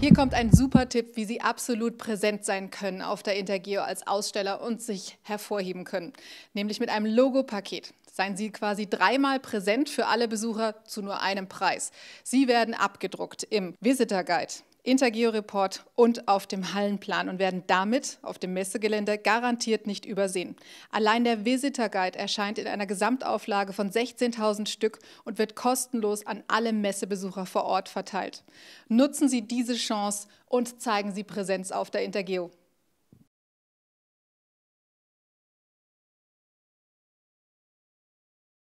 Hier kommt ein super Tipp, wie Sie absolut präsent sein können auf der Intergeo als Aussteller und sich hervorheben können, nämlich mit einem Logopaket. Seien Sie quasi dreimal präsent für alle Besucher zu nur einem Preis. Sie werden abgedruckt im Visitor Guide. Intergeo-Report und auf dem Hallenplan und werden damit auf dem Messegelände garantiert nicht übersehen. Allein der Visitor Guide erscheint in einer Gesamtauflage von 16.000 Stück und wird kostenlos an alle Messebesucher vor Ort verteilt. Nutzen Sie diese Chance und zeigen Sie Präsenz auf der Intergeo.